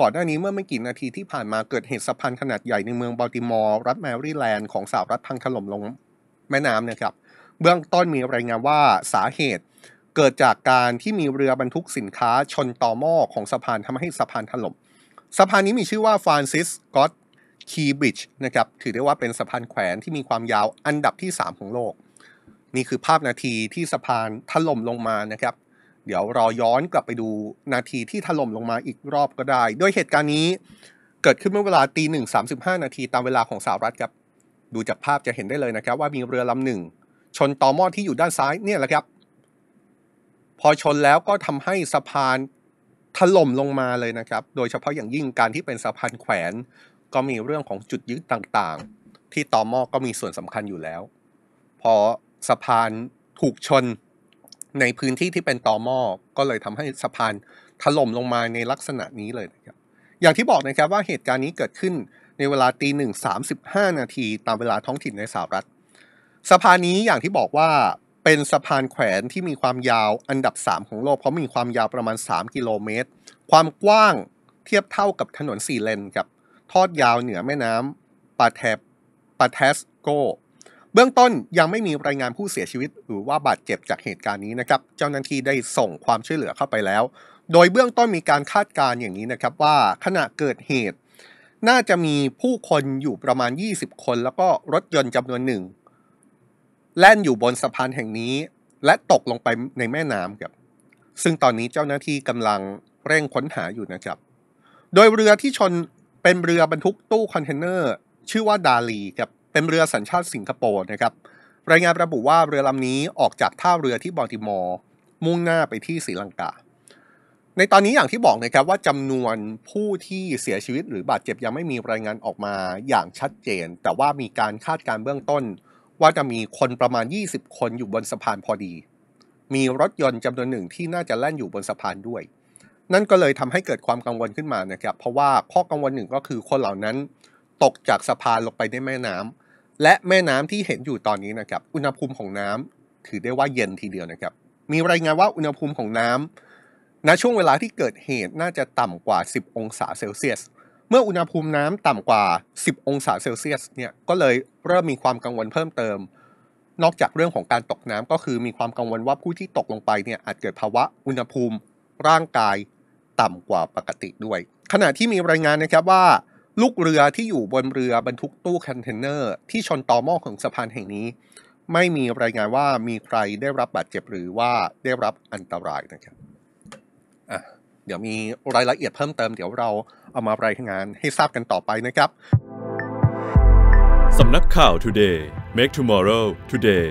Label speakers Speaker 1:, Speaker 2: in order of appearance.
Speaker 1: ก่อนหน้านี้เมื่อไม่กี่นาทีที่ผ่านมาเกิดเหตุสะพานขนาดใหญ่ในเมืองบัลติมอร์รัฐแมริแลนด์ของสหรัฐพังถล่มลงแม่น้ำนะครับ เบื้องต้นมีรายงานว่าสาเหตุเกิดจากการที่มีเรือบรรทุกสินค้าชนต่อหม้อของสะพานทำให้สะพานถล่มสะพานนี้มีชื่อว่าฟรานซิสกอตคีบริดจ์นะครับถือได้ว่าเป็นสะพานแขวนที่มีความยาวอันดับที่ 3 ของโลกนี่คือภาพนาทีที่สะพานถล่มลงมานะครับเดี๋ยวรอย้อนกลับไปดูนาทีที่ถล่มลงมาอีกรอบก็ได้ โดยเหตุการณ์นี้เกิดขึ้นเมื่อเวลาตีหนึ่งสามสิบห้านาทีตามเวลาของสหรัฐครับ ดูจากภาพจะเห็นได้เลยนะครับ ว่ามีเรือลำหนึ่ง ชนต่อหม้อที่อยู่ด้านซ้ายเนี่ยแหละครับ พอชนแล้วก็ทำให้สะพานถล่มลงมาเลยนะครับ โดยเฉพาะอย่างยิ่งการที่เป็นสะพานแขวน ก็มีเรื่องของจุดยึดต่างๆ ที่ต่อหม้อก็มีส่วนสำคัญอยู่แล้ว พอสะพานถูกชนในพื้นที่ที่เป็นต่อหม้อก็เลยทำให้สะพานถล่มลงมาในลักษณะนี้เลยนะครับอย่างที่บอกนะครับว่าเหตุการณ์นี้เกิดขึ้นในเวลาตีหนึ่งสามสิบห้านาทีตามเวลาท้องถิ่นในสหรัฐสะพานนี้อย่างที่บอกว่าเป็นสะพานแขวนที่มีความยาวอันดับ3ของโลก เพราะมีความยาวประมาณ 3 กิโลเมตร ความกว้างเทียบเท่ากับถนนสี่เลนครับทอดยาวเหนือแม่น้ำปาแทปาเทสโกเบื้องต้นยังไม่มีรายงานผู้เสียชีวิต หรือว่าบาดเจ็บจากเหตุการณ์นี้นะครับ เจ้าหน้าที่ได้ส่งความช่วยเหลือเข้าไปแล้ว โดยเบื้องต้นมีการคาดการณ์อย่างนี้นะครับว่าขณะเกิดเหตุ น่าจะมีผู้คนอยู่ประมาณ 20 คน แล้วก็รถยนต์จำนวนหนึ่งแล่นอยู่บนสะพานแห่งนี้ และตกลงไปในแม่น้ำครับซึ่งตอนนี้เจ้าหน้าที่กำลังเร่งค้นหาอยู่นะครับโดยเรือที่ชนเป็นเรือบรรทุกตู้คอนเทนเนอร์ชื่อว่าดาลีครับเป็นเรือสัญชาติสิงคโปร์นะครับ รายงานระบุว่าเรือลำนี้ออกจากท่าเรือที่บอติมอร์มุ่งหน้าไปที่ศรีลังกาในตอนนี้อย่างที่บอกนะครับว่าจำนวนผู้ที่เสียชีวิต หรือบาดเจ็บยังไม่มีรายงานออกมาอย่างชัดเจน แต่ว่ามีการคาดการเบื้องต้น ว่าจะมีคนประมาณ 20 คนอยู่บนสะพานพอดี มีรถยนต์จำนวนหนึ่งที่น่าจะแล่นอยู่บนสะพานด้วย นั่นก็เลยทำให้เกิดความกังวลขึ้นมานะครับเพราะว่าข้อกังวลหนึ่งก็คือคนเหล่านั้น ตกจากสะพานลงไปในแม่น้ำและแม่น้ำที่เห็นอยู่ตอนนี้นะครับอุณหภูมิของน้ำ ถือได้ว่าเย็นทีเดียวนะครับ มีรายงานว่าอุณหภูมิของน้ำณช่วงเวลาที่เกิดเหตุน่าจะต่ำกว่า 10 องศาเซลเซียส เมื่ออุณหภูมิน้ำต่ำกว่า 10 องศาเซลเซียสเนี่ยก็เลยเริ่มมีความกังวลเพิ่มเติม นอกจากเรื่องของการตกน้ำก็คือมีความกังวลว่าผู้ที่ตกลงไปเนี่ยอาจเกิดภาวะอุณหภูมิร่างกายต่ำกว่าปกติด้วย ขณะที่มีรายงานนะครับว่าลูกเรือที่อยู่บนเรือบรรทุกตู้คอนเทนเนอร์ที่ชนต่อหม้อของสะพานแห่งนี้ ไม่มีรายงานว่ามีใครได้รับบาดเจ็บหรือว่าได้รับอันตรายนะครับ เดี๋ยวมีรายละเอียดเพิ่มเติมเดี๋ยวเราเอามารายงานให้ทราบกันต่อไปนะครับ สำนักข่าว Today Make Tomorrow Today